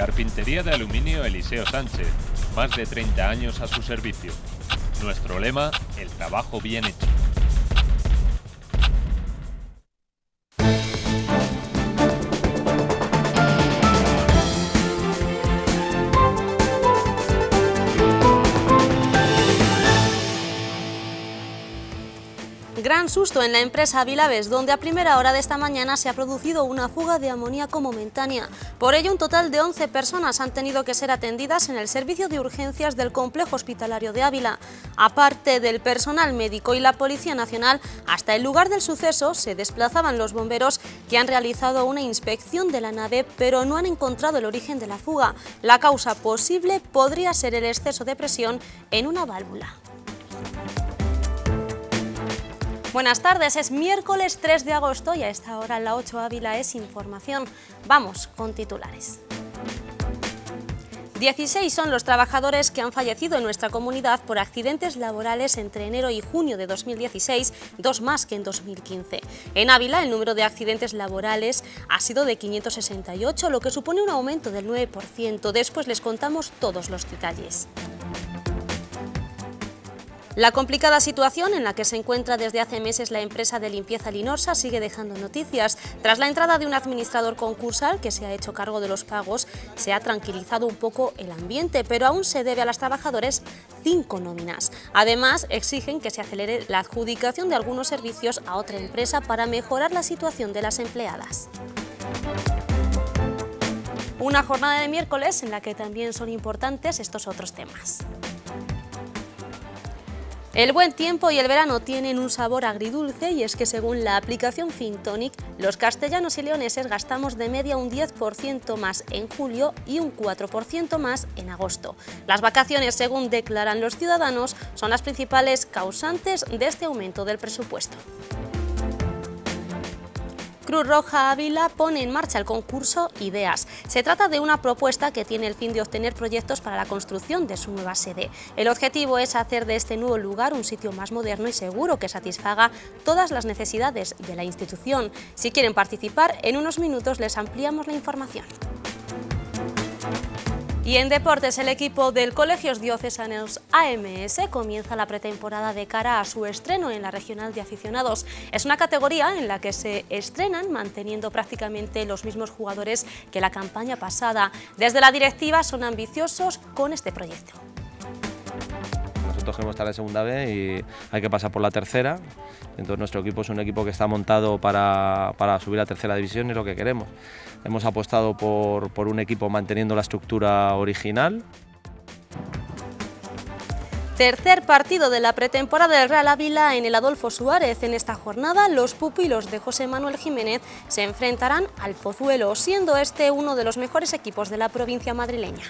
Carpintería de aluminio Eliseo Sánchez, más de 30 años a su servicio. Nuestro lema, el trabajo bien hecho. susto en la empresa avilaves donde a primera hora de esta mañana se ha producido una fuga de amoníaco momentánea. Por ello, un total de 11 personas han tenido que ser atendidas en el servicio de urgencias del complejo hospitalario de Ávila. Aparte del personal médico y la Policía Nacional, hasta el lugar del suceso se desplazaban los bomberos que han realizado una inspección de la nave, pero no han encontrado el origen de la fuga. La causa posible podría ser el exceso de presión en una válvula. Buenas tardes, es miércoles 3 de agosto y a esta hora la 8 Ávila es información. Vamos con titulares. 16 son los trabajadores que han fallecido en nuestra comunidad por accidentes laborales entre enero y junio de 2016, dos más que en 2015. En Ávila, el número de accidentes laborales ha sido de 568, lo que supone un aumento del 9%. Después les contamos todos los detalles. La complicada situación en la que se encuentra desde hace meses la empresa de limpieza Linorsa sigue dejando noticias. Tras la entrada de un administrador concursal que se ha hecho cargo de los pagos, se ha tranquilizado un poco el ambiente, pero aún se debe a las trabajadores cinco nóminas. Además, exigen que se acelere la adjudicación de algunos servicios a otra empresa para mejorar la situación de las empleadas. Una jornada de miércoles en la que también son importantes estos otros temas. El buen tiempo y el verano tienen un sabor agridulce y es que según la aplicación Fintonic, los castellanos y leoneses gastamos de media un 10% más en julio y un 4% más en agosto. Las vacaciones, según declaran los ciudadanos, son las principales causantes de este aumento del presupuesto. Cruz Roja Ávila pone en marcha el concurso Ideas. Se trata de una propuesta que tiene el fin de obtener proyectos para la construcción de su nueva sede. El objetivo es hacer de este nuevo lugar un sitio más moderno y seguro que satisfaga todas las necesidades de la institución. Si quieren participar, en unos minutos les ampliamos la información. Y en deportes, el equipo del Colegios Diocesanos AMS comienza la pretemporada de cara a su estreno en la Regional de Aficionados. Es una categoría en la que se estrenan manteniendo prácticamente los mismos jugadores que la campaña pasada. Desde la directiva son ambiciosos con este proyecto queremos estar en segunda B y hay que pasar por la tercera. Entonces nuestro equipo es un equipo que está montado para, subir a tercera división y lo que queremos. Hemos apostado por, por un equipo manteniendo la estructura original, Tercer partido de la pretemporada del Real Ávila en el Adolfo Suárez. En esta jornada, los pupilos de José Manuel Jiménez se enfrentarán al Pozuelo, siendo este uno de los mejores equipos de la provincia madrileña.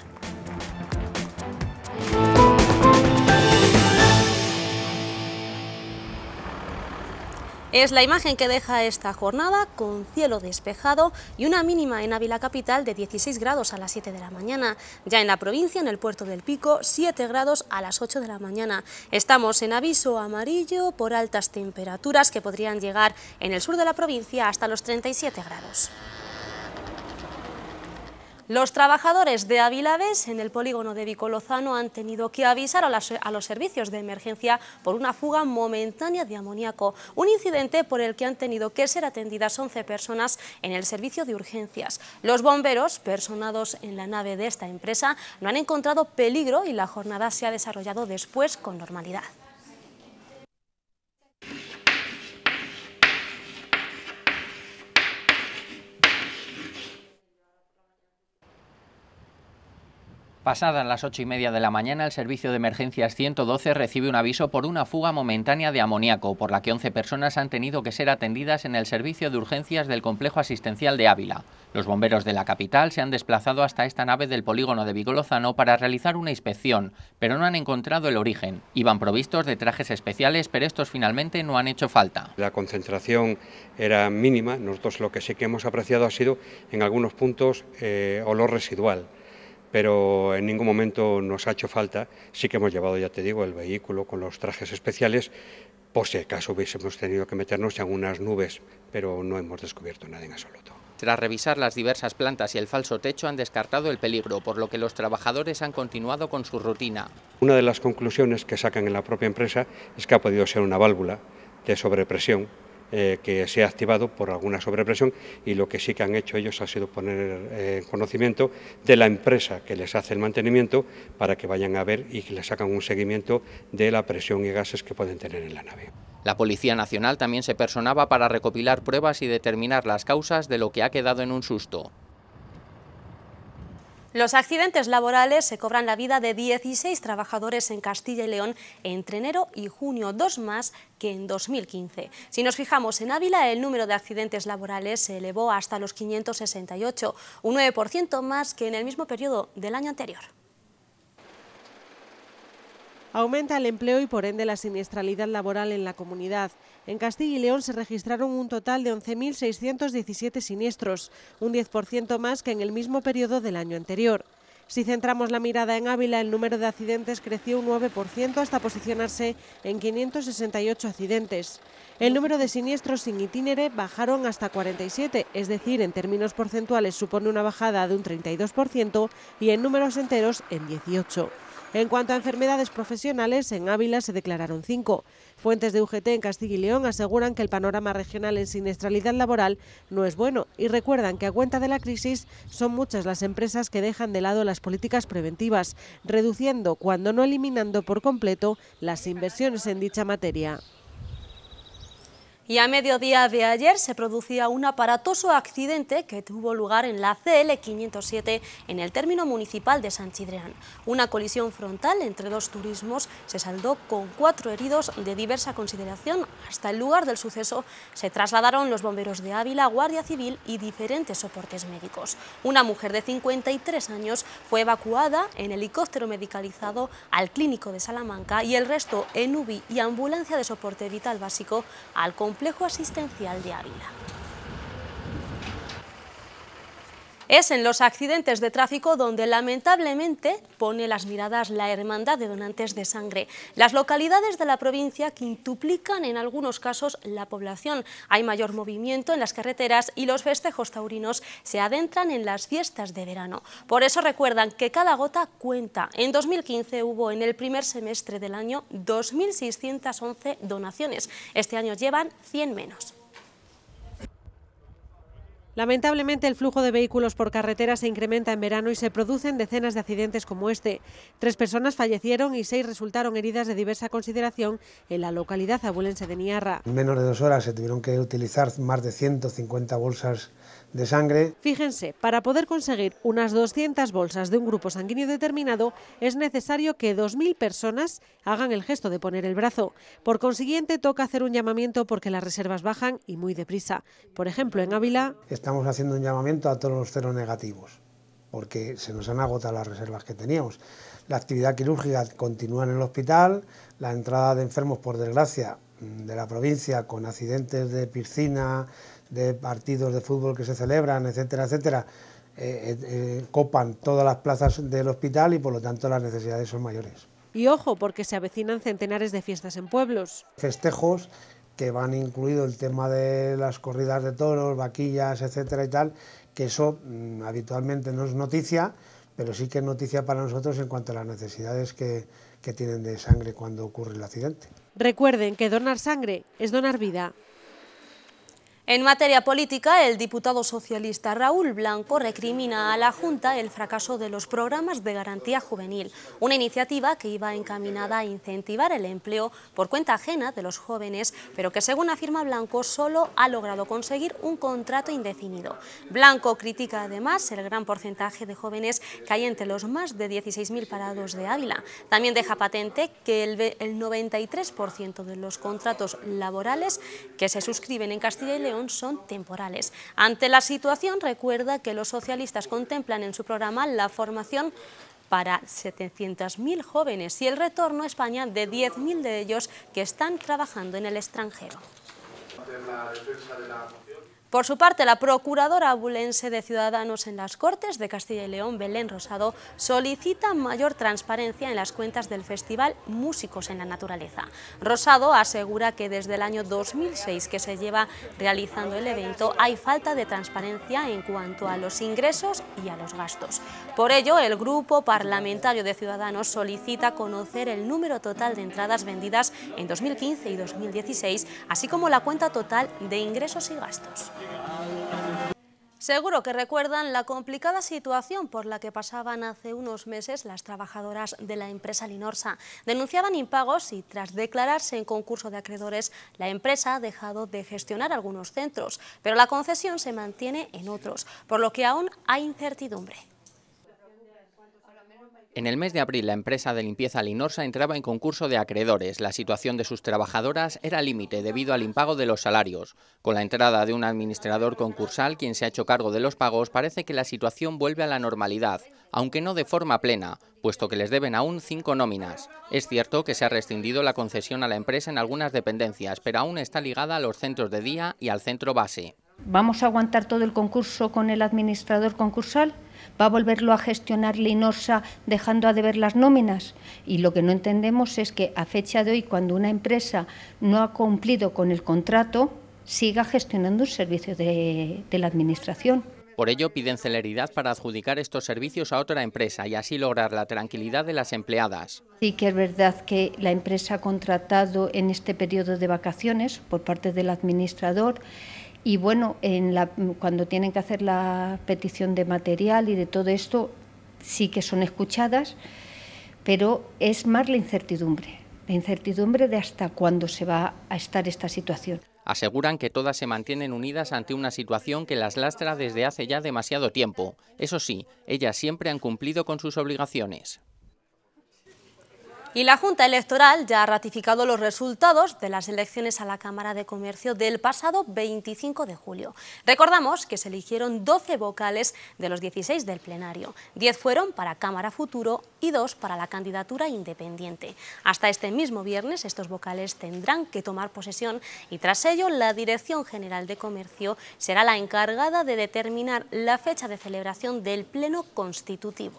Es la imagen que deja esta jornada con cielo despejado y una mínima en Ávila Capital de 16 grados a las 7 de la mañana. Ya en la provincia, en el puerto del Pico, 7 grados a las 8 de la mañana. Estamos en aviso amarillo por altas temperaturas que podrían llegar en el sur de la provincia hasta los 37 grados. Los trabajadores de Avilaves en el polígono de Vicolozano han tenido que avisar a, los servicios de emergencia por una fuga momentánea de amoníaco, un incidente por el que han tenido que ser atendidas 11 personas en el servicio de urgencias. Los bomberos, personados en la nave de esta empresa, no han encontrado peligro y la jornada se ha desarrollado después con normalidad. Pasadas las ocho y media de la mañana, el servicio de emergencias 112 recibe un aviso por una fuga momentánea de amoníaco, por la que 11 personas han tenido que ser atendidas en el servicio de urgencias del complejo asistencial de Ávila. Los bomberos de la capital se han desplazado hasta esta nave del polígono de Vigolozano para realizar una inspección, pero no han encontrado el origen. Iban provistos de trajes especiales, pero estos finalmente no han hecho falta. La concentración era mínima, nosotros lo que sí que hemos apreciado ha sido en algunos puntos eh, olor residual pero en ningún momento nos ha hecho falta. Sí que hemos llevado, ya te digo, el vehículo con los trajes especiales, por si acaso hubiésemos tenido que meternos en unas nubes, pero no hemos descubierto nada en absoluto. Tras revisar las diversas plantas y el falso techo han descartado el peligro, por lo que los trabajadores han continuado con su rutina. Una de las conclusiones que sacan en la propia empresa es que ha podido ser una válvula de sobrepresión eh, que se ha activado por alguna sobrepresión y lo que sí que han hecho ellos ha sido poner eh, en conocimiento de la empresa que les hace el mantenimiento para que vayan a ver y que les sacan un seguimiento de la presión y gases que pueden tener en la nave. La Policía Nacional también se personaba para recopilar pruebas y determinar las causas de lo que ha quedado en un susto. Los accidentes laborales se cobran la vida de 16 trabajadores en Castilla y León entre enero y junio, dos más que en 2015. Si nos fijamos en Ávila, el número de accidentes laborales se elevó hasta los 568, un 9% más que en el mismo periodo del año anterior. Aumenta el empleo y por ende la siniestralidad laboral en la comunidad. En Castilla y León se registraron un total de 11.617 siniestros, un 10% más que en el mismo periodo del año anterior. Si centramos la mirada en Ávila, el número de accidentes creció un 9% hasta posicionarse en 568 accidentes. El número de siniestros sin itinere bajaron hasta 47, es decir, en términos porcentuales supone una bajada de un 32% y en números enteros en 18. En cuanto a enfermedades profesionales, en Ávila se declararon cinco. Fuentes de UGT en Castilla y León aseguran que el panorama regional en siniestralidad laboral no es bueno y recuerdan que a cuenta de la crisis son muchas las empresas que dejan de lado las políticas preventivas, reduciendo, cuando no eliminando por completo, las inversiones en dicha materia. Y a mediodía de ayer se producía un aparatoso accidente que tuvo lugar en la CL507 en el término municipal de San Chidreán. Una colisión frontal entre dos turismos se saldó con cuatro heridos de diversa consideración. Hasta el lugar del suceso se trasladaron los bomberos de Ávila, Guardia Civil y diferentes soportes médicos. Una mujer de 53 años fue evacuada en helicóptero medicalizado al clínico de Salamanca y el resto en UBI y ambulancia de soporte vital básico al complejo complejo asistencial de Ávila. Es en los accidentes de tráfico donde lamentablemente pone las miradas la hermandad de donantes de sangre. Las localidades de la provincia quintuplican en algunos casos la población. Hay mayor movimiento en las carreteras y los festejos taurinos se adentran en las fiestas de verano. Por eso recuerdan que cada gota cuenta. En 2015 hubo en el primer semestre del año 2.611 donaciones. Este año llevan 100 menos. Lamentablemente, el flujo de vehículos por carretera se incrementa en verano y se producen decenas de accidentes como este. Tres personas fallecieron y seis resultaron heridas de diversa consideración en la localidad abulense de Niarra. En menos de dos horas se tuvieron que utilizar más de 150 bolsas de sangre. Fíjense, para poder conseguir unas 200 bolsas de un grupo sanguíneo determinado, es necesario que 2.000 personas hagan el gesto de poner el brazo. Por consiguiente, toca hacer un llamamiento porque las reservas bajan y muy deprisa. Por ejemplo, en Ávila... Estamos haciendo un llamamiento a todos los cero negativos, porque se nos han agotado las reservas que teníamos. La actividad quirúrgica continúa en el hospital, la entrada de enfermos, por desgracia, de la provincia con accidentes de piscina, de partidos de fútbol que se celebran, etcétera, etcétera, eh, eh, eh, copan todas las plazas del hospital y por lo tanto las necesidades son mayores. Y ojo, porque se avecinan centenares de fiestas en pueblos. Festejos que van incluido el tema de las corridas de toros, vaquillas, etcétera y tal, que eso mm, habitualmente no es noticia, pero sí que es noticia para nosotros en cuanto a las necesidades que, que tienen de sangre cuando ocurre el accidente. Recuerden que donar sangre es donar vida. En materia política, el diputado socialista Raúl Blanco recrimina a la Junta el fracaso de los programas de garantía juvenil, una iniciativa que iba encaminada a incentivar el empleo por cuenta ajena de los jóvenes, pero que según afirma Blanco solo ha logrado conseguir un contrato indefinido. Blanco critica además el gran porcentaje de jóvenes que hay entre los más de 16.000 parados de Ávila. También deja patente que el, el 93% de los contratos laborales que se suscriben en Castilla y León son temporales. Ante la situación, recuerda que los socialistas contemplan en su programa la formación para 700.000 jóvenes y el retorno a España de 10.000 de ellos que están trabajando en el extranjero. Por su parte, la procuradora abulense de Ciudadanos en las Cortes de Castilla y León, Belén Rosado, solicita mayor transparencia en las cuentas del festival Músicos en la Naturaleza. Rosado asegura que desde el año 2006 que se lleva realizando el evento hay falta de transparencia en cuanto a los ingresos y a los gastos. Por ello, el Grupo Parlamentario de Ciudadanos solicita conocer el número total de entradas vendidas en 2015 y 2016, así como la cuenta total de ingresos y gastos. Seguro que recuerdan la complicada situación por la que pasaban hace unos meses las trabajadoras de la empresa Linorsa. Denunciaban impagos y tras declararse en concurso de acreedores, la empresa ha dejado de gestionar algunos centros, pero la concesión se mantiene en otros, por lo que aún hay incertidumbre. En el mes de abril, la empresa de limpieza Linorsa entraba en concurso de acreedores. La situación de sus trabajadoras era límite debido al impago de los salarios. Con la entrada de un administrador concursal, quien se ha hecho cargo de los pagos, parece que la situación vuelve a la normalidad, aunque no de forma plena, puesto que les deben aún cinco nóminas. Es cierto que se ha rescindido la concesión a la empresa en algunas dependencias, pero aún está ligada a los centros de día y al centro base. ¿Vamos a aguantar todo el concurso con el administrador concursal? ¿Va a volverlo a gestionar Linosa dejando a deber las nóminas? Y lo que no entendemos es que a fecha de hoy, cuando una empresa no ha cumplido con el contrato, siga gestionando un servicio de, de la Administración. Por ello, piden celeridad para adjudicar estos servicios a otra empresa y así lograr la tranquilidad de las empleadas. Sí que es verdad que la empresa ha contratado en este periodo de vacaciones por parte del administrador y bueno, en la, cuando tienen que hacer la petición de material y de todo esto, sí que son escuchadas, pero es más la incertidumbre, la incertidumbre de hasta cuándo se va a estar esta situación. Aseguran que todas se mantienen unidas ante una situación que las lastra desde hace ya demasiado tiempo. Eso sí, ellas siempre han cumplido con sus obligaciones. Y la Junta Electoral ya ha ratificado los resultados de las elecciones a la Cámara de Comercio del pasado 25 de julio. Recordamos que se eligieron 12 vocales de los 16 del plenario. 10 fueron para Cámara Futuro y 2 para la candidatura independiente. Hasta este mismo viernes estos vocales tendrán que tomar posesión y tras ello la Dirección General de Comercio será la encargada de determinar la fecha de celebración del Pleno Constitutivo.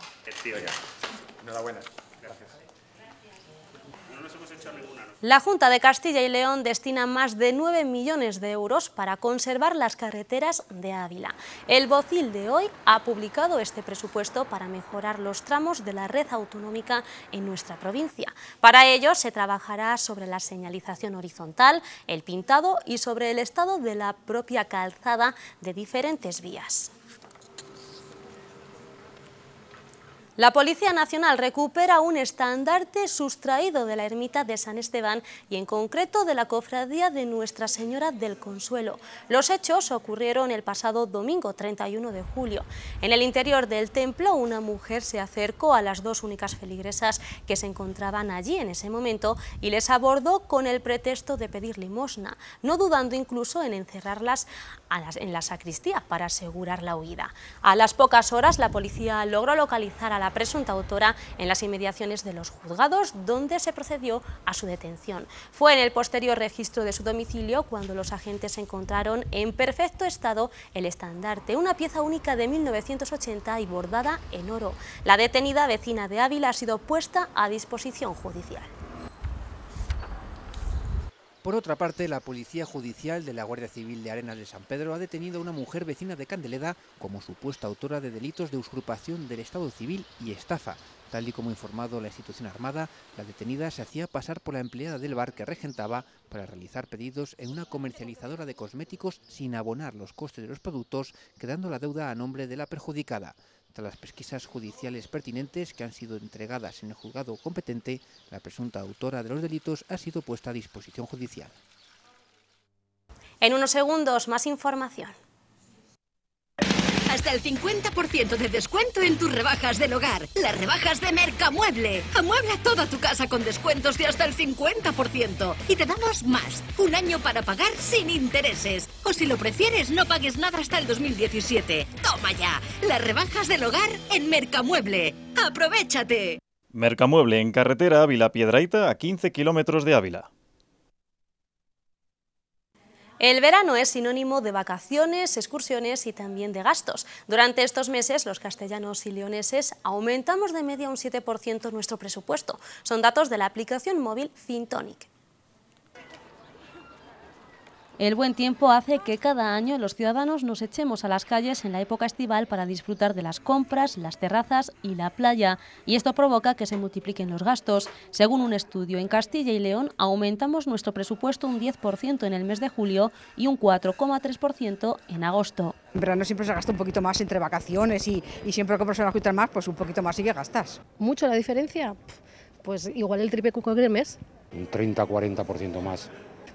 La Junta de Castilla y León destina más de 9 millones de euros para conservar las carreteras de Ávila. El Bocil de hoy ha publicado este presupuesto para mejorar los tramos de la red autonómica en nuestra provincia. Para ello se trabajará sobre la señalización horizontal, el pintado y sobre el estado de la propia calzada de diferentes vías. La Policía Nacional recupera un estandarte sustraído de la ermita de San Esteban y en concreto de la cofradía de Nuestra Señora del Consuelo. Los hechos ocurrieron el pasado domingo 31 de julio. En el interior del templo una mujer se acercó a las dos únicas feligresas que se encontraban allí en ese momento y les abordó con el pretexto de pedir limosna, no dudando incluso en encerrarlas en la sacristía para asegurar la huida. A las pocas horas la policía logró localizar a la presunta autora en las inmediaciones de los juzgados donde se procedió a su detención. Fue en el posterior registro de su domicilio cuando los agentes encontraron en perfecto estado el estandarte, una pieza única de 1980 y bordada en oro. La detenida vecina de Ávila ha sido puesta a disposición judicial. Por otra parte, la Policía Judicial de la Guardia Civil de Arenas de San Pedro ha detenido a una mujer vecina de Candeleda como supuesta autora de delitos de usurpación del Estado civil y estafa. Tal y como ha informado la institución armada, la detenida se hacía pasar por la empleada del bar que regentaba para realizar pedidos en una comercializadora de cosméticos sin abonar los costes de los productos, quedando la deuda a nombre de la perjudicada. Tras las pesquisas judiciales pertinentes que han sido entregadas en el juzgado competente, la presunta autora de los delitos ha sido puesta a disposición judicial. En unos segundos, más información hasta el 50% de descuento en tus rebajas del hogar. Las rebajas de Mercamueble. Amuebla toda tu casa con descuentos de hasta el 50%. Y te damos más. Un año para pagar sin intereses. O si lo prefieres, no pagues nada hasta el 2017. Toma ya. Las rebajas del hogar en Mercamueble. Aprovechate. Mercamueble en carretera Ávila Piedraita a 15 kilómetros de Ávila. El verano es sinónimo de vacaciones, excursiones y también de gastos. Durante estos meses, los castellanos y leoneses aumentamos de media un 7% nuestro presupuesto. Son datos de la aplicación móvil FinTonic. El buen tiempo hace que cada año los ciudadanos nos echemos a las calles en la época estival para disfrutar de las compras, las terrazas y la playa, y esto provoca que se multipliquen los gastos. Según un estudio, en Castilla y León aumentamos nuestro presupuesto un 10% en el mes de julio y un 4,3% en agosto. En verano siempre se gasta un poquito más entre vacaciones y, siempre que personas cuitan más, pues un poquito más y que gastas. ¿Mucho la diferencia? Pues igual el triple cuco el mes. Un 30-40% más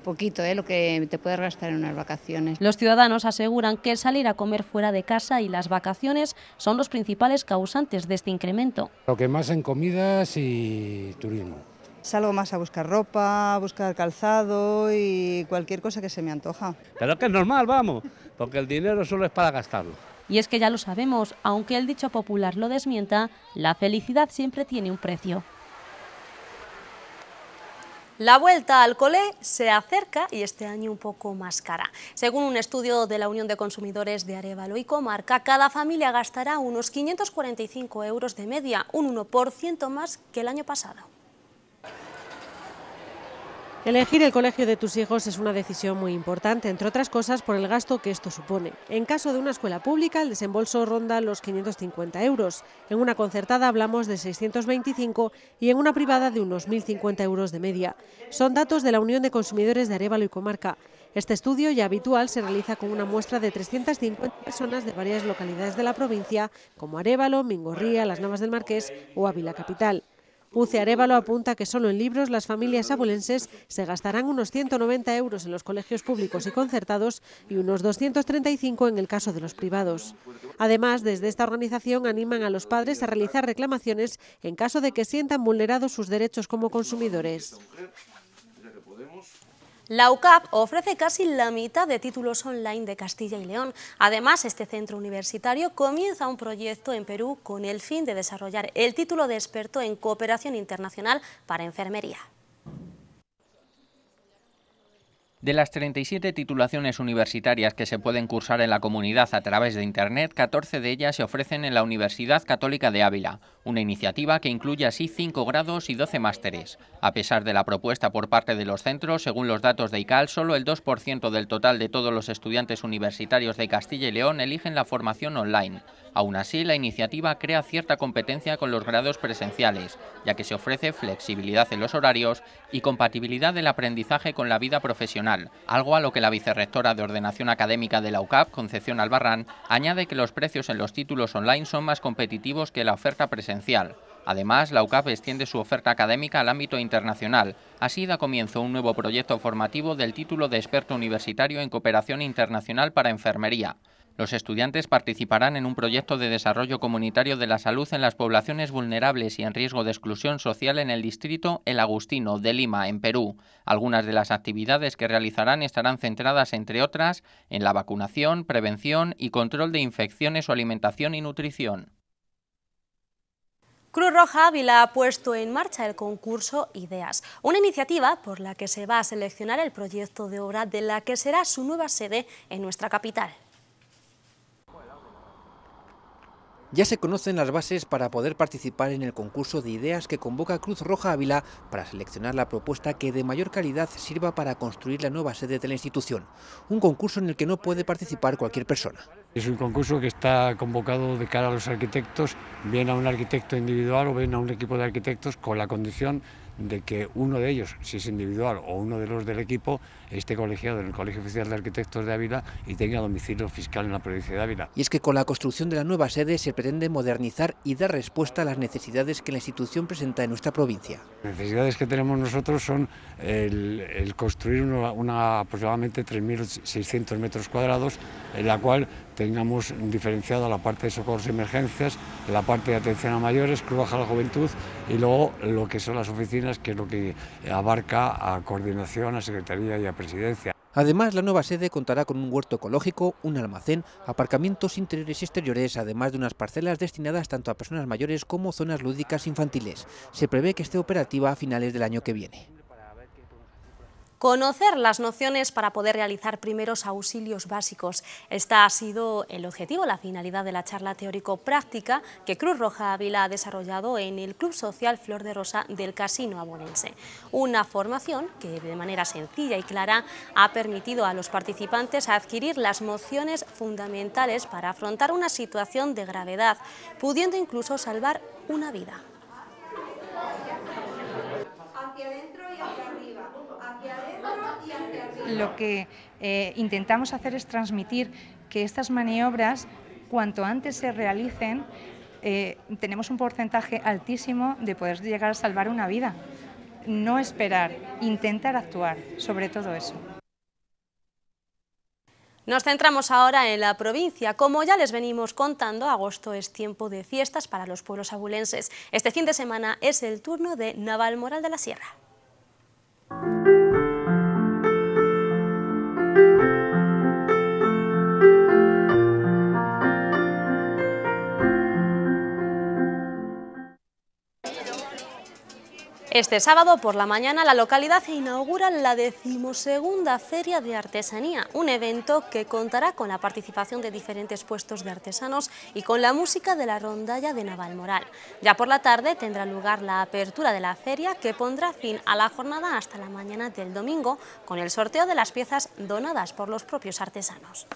poquito ¿eh? lo que te puedes gastar en unas vacaciones. Los ciudadanos aseguran que el salir a comer fuera de casa y las vacaciones son los principales causantes de este incremento. Lo que más en comidas y turismo. Salgo más a buscar ropa, a buscar calzado y cualquier cosa que se me antoja. Pero que es normal, vamos, porque el dinero solo es para gastarlo. Y es que ya lo sabemos, aunque el dicho popular lo desmienta, la felicidad siempre tiene un precio. La vuelta al cole se acerca y este año un poco más cara. Según un estudio de la Unión de Consumidores de Arevalo y Comarca, cada familia gastará unos 545 euros de media, un 1% más que el año pasado. Elegir el colegio de tus hijos es una decisión muy importante, entre otras cosas por el gasto que esto supone. En caso de una escuela pública, el desembolso ronda los 550 euros, en una concertada hablamos de 625 y en una privada de unos 1.050 euros de media. Son datos de la Unión de Consumidores de Arevalo y Comarca. Este estudio ya habitual se realiza con una muestra de 350 personas de varias localidades de la provincia, como Arevalo, Mingorría, Las Navas del Marqués o Ávila Capital. Puce Arevalo apunta que solo en libros las familias abulenses se gastarán unos 190 euros en los colegios públicos y concertados y unos 235 en el caso de los privados. Además, desde esta organización animan a los padres a realizar reclamaciones en caso de que sientan vulnerados sus derechos como consumidores. La UCAP ofrece casi la mitad de títulos online de Castilla y León. Además, este centro universitario comienza un proyecto en Perú con el fin de desarrollar el título de experto en cooperación internacional para enfermería. De las 37 titulaciones universitarias que se pueden cursar en la comunidad a través de Internet, 14 de ellas se ofrecen en la Universidad Católica de Ávila, una iniciativa que incluye así 5 grados y 12 másteres. A pesar de la propuesta por parte de los centros, según los datos de ICAL, solo el 2% del total de todos los estudiantes universitarios de Castilla y León eligen la formación online. Aún así, la iniciativa crea cierta competencia con los grados presenciales, ya que se ofrece flexibilidad en los horarios y compatibilidad del aprendizaje con la vida profesional, algo a lo que la vicerrectora de Ordenación Académica de la UCAP, Concepción Albarrán, añade que los precios en los títulos online son más competitivos que la oferta presencial. Además, la UCAP extiende su oferta académica al ámbito internacional. Así da comienzo un nuevo proyecto formativo del título de experto universitario en cooperación internacional para enfermería. Los estudiantes participarán en un proyecto de desarrollo comunitario de la salud en las poblaciones vulnerables y en riesgo de exclusión social en el distrito El Agustino de Lima, en Perú. Algunas de las actividades que realizarán estarán centradas, entre otras, en la vacunación, prevención y control de infecciones o alimentación y nutrición. Cruz Roja Ávila ha puesto en marcha el concurso Ideas, una iniciativa por la que se va a seleccionar el proyecto de obra de la que será su nueva sede en nuestra capital. Ya se conocen las bases para poder participar en el concurso de ideas que convoca Cruz Roja Ávila para seleccionar la propuesta que de mayor calidad sirva para construir la nueva sede de la institución. Un concurso en el que no puede participar cualquier persona. Es un concurso que está convocado de cara a los arquitectos, bien a un arquitecto individual o bien a un equipo de arquitectos con la condición de que uno de ellos, si es individual o uno de los del equipo, esté colegiado en el Colegio Oficial de Arquitectos de Ávila y tenga domicilio fiscal en la provincia de Ávila. Y es que con la construcción de la nueva sede se pretende modernizar y dar respuesta a las necesidades que la institución presenta en nuestra provincia. Las necesidades que tenemos nosotros son el, construir una, aproximadamente 3.600 metros cuadrados, en la cual tengamos diferenciada... la parte de socorros y emergencias, la parte de atención a mayores, Cruz Baja a la Juventud y luego lo que son las oficinas, que es lo que abarca a coordinación, a secretaría y a presidencia. Además, la nueva sede contará con un huerto ecológico, un almacén, aparcamientos interiores y exteriores, además de unas parcelas destinadas tanto a personas mayores como zonas lúdicas infantiles. Se prevé que esté operativa a finales del año que viene. Conocer las nociones para poder realizar primeros auxilios básicos. Esta ha sido el objetivo, la finalidad de la charla teórico-práctica que Cruz Roja Ávila ha desarrollado en el Club Social Flor de Rosa del Casino Abonense. Una formación que de manera sencilla y clara ha permitido a los participantes adquirir las mociones fundamentales para afrontar una situación de gravedad, pudiendo incluso salvar una vida. lo que eh, intentamos hacer es transmitir que estas maniobras, cuanto antes se realicen, eh, tenemos un porcentaje altísimo de poder llegar a salvar una vida. No esperar, intentar actuar, sobre todo eso. Nos centramos ahora en la provincia. Como ya les venimos contando, agosto es tiempo de fiestas para los pueblos abulenses. Este fin de semana es el turno de naval moral de la Sierra. Este sábado por la mañana la localidad inaugura la decimosegunda Feria de Artesanía, un evento que contará con la participación de diferentes puestos de artesanos y con la música de la rondalla de Navalmoral. Ya por la tarde tendrá lugar la apertura de la feria que pondrá fin a la jornada hasta la mañana del domingo con el sorteo de las piezas donadas por los propios artesanos.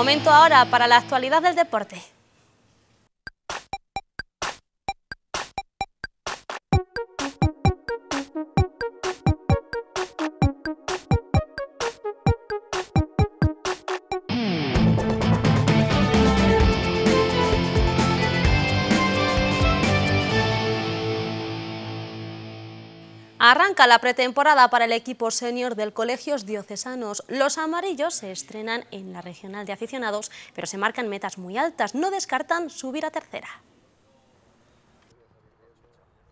Momento ahora para la actualidad del deporte. Arranca la pretemporada para el equipo senior del Colegios Diocesanos. Los amarillos se estrenan en la regional de aficionados, pero se marcan metas muy altas, no descartan subir a tercera.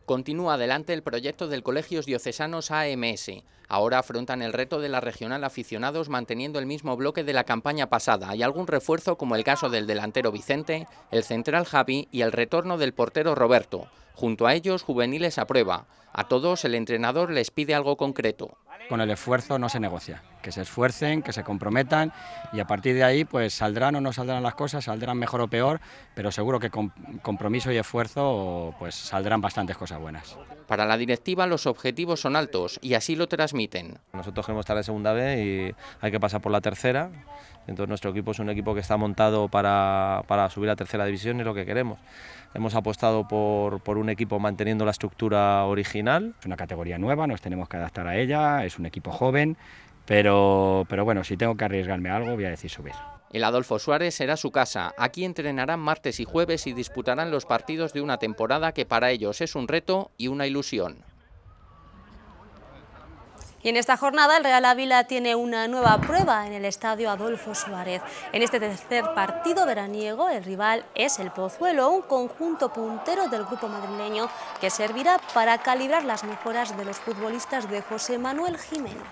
Continúa adelante el proyecto del Colegios Diocesanos AMS. Ahora afrontan el reto de la regional aficionados manteniendo el mismo bloque de la campaña pasada y algún refuerzo como el caso del delantero Vicente, el central Javi y el retorno del portero Roberto. Junto a ellos, juveniles a prueba. A todos el entrenador les pide algo concreto con el esfuerzo no se negocia. Que se esfuercen, que se comprometan y a partir de ahí pues saldrán o no saldrán las cosas, saldrán mejor o peor, pero seguro que con compromiso y esfuerzo pues saldrán bastantes cosas buenas. Para la directiva los objetivos son altos y así lo transmiten. Nosotros queremos estar en segunda B y hay que pasar por la tercera entonces nuestro equipo es un equipo que está montado para, subir a tercera división y lo que queremos. Hemos apostado por, un equipo manteniendo la estructura original. Es una categoría nueva, nos tenemos que adaptar a ella, es un equipo joven, pero, pero bueno, si tengo que arriesgarme algo voy a decir subir. El Adolfo Suárez será su casa. Aquí entrenarán martes y jueves y disputarán los partidos de una temporada que para ellos es un reto y una ilusión. Y en esta jornada el Real Ávila tiene una nueva prueba en el estadio Adolfo Suárez. En este tercer partido veraniego el rival es el Pozuelo, un conjunto puntero del grupo madrileño que servirá para calibrar las mejoras de los futbolistas de José Manuel Jiménez.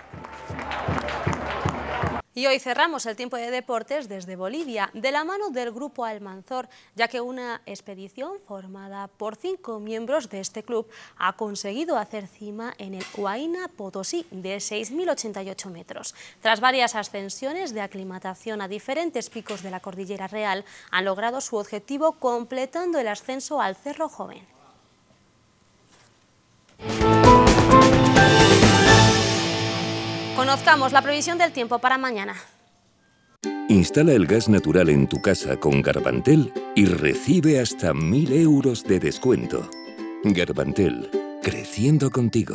Y hoy cerramos el tiempo de deportes desde Bolivia, de la mano del Grupo Almanzor, ya que una expedición formada por cinco miembros de este club ha conseguido hacer cima en el Huayna Potosí de 6.088 metros. Tras varias ascensiones de aclimatación a diferentes picos de la Cordillera Real, han logrado su objetivo completando el ascenso al Cerro Joven. Conozcamos la previsión del tiempo para mañana. Instala el gas natural en tu casa con Garbantel y recibe hasta 1.000 euros de descuento. Garbantel, creciendo contigo.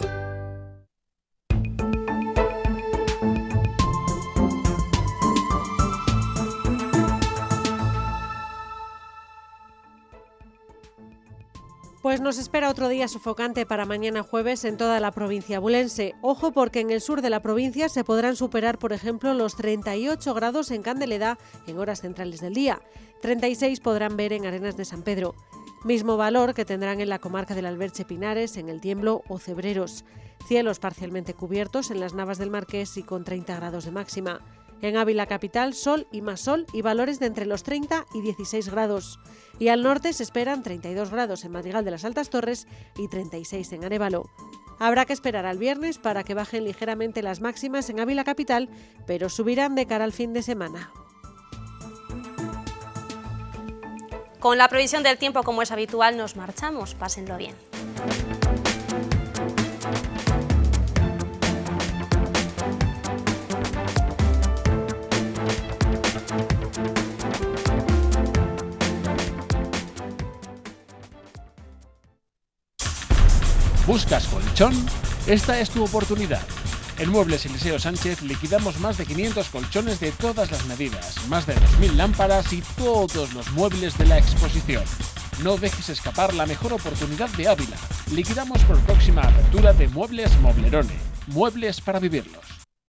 Pues nos espera otro día sofocante para mañana jueves en toda la provincia bulense. Ojo porque en el sur de la provincia se podrán superar, por ejemplo, los 38 grados en Candeleda en horas centrales del día. 36 podrán ver en Arenas de San Pedro. Mismo valor que tendrán en la comarca del Alberche Pinares, en el Tiemblo o Cebreros. Cielos parcialmente cubiertos en las Navas del Marqués y con 30 grados de máxima. En Ávila capital, sol y más sol y valores de entre los 30 y 16 grados. Y al norte se esperan 32 grados en Madrigal de las Altas Torres y 36 en Anévalo. Habrá que esperar al viernes para que bajen ligeramente las máximas en Ávila capital, pero subirán de cara al fin de semana. Con la previsión del tiempo como es habitual nos marchamos. Pásenlo bien. ¿Buscas colchón? Esta es tu oportunidad. En Muebles Eliseo Sánchez liquidamos más de 500 colchones de todas las medidas, más de 2.000 lámparas y todos los muebles de la exposición. No dejes escapar la mejor oportunidad de Ávila. Liquidamos por próxima apertura de Muebles Moblerone. Muebles para vivirlos.